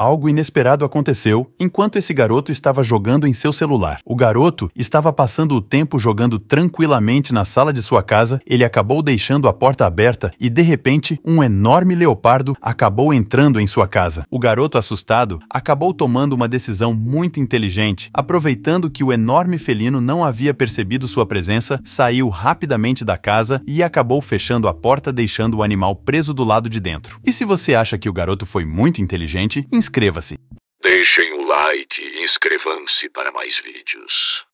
algo inesperado aconteceu enquanto esse garoto estava jogando em seu celular. O garoto estava passando o tempo jogando tranquilamente na sala de sua casa, ele acabou deixando a porta aberta e, de repente, um enorme leopardo acabou entrando em sua casa. O garoto, assustado, acabou tomando uma decisão muito inteligente. Aproveitando que o enorme felino não havia percebido sua presença, saiu rapidamente da casa e acabou fechando a porta, deixando o animal preso do lado de dentro. E se você acha que o garoto foi muito inteligente, inscreva-se. Deixem o like e inscrevam-se para mais vídeos.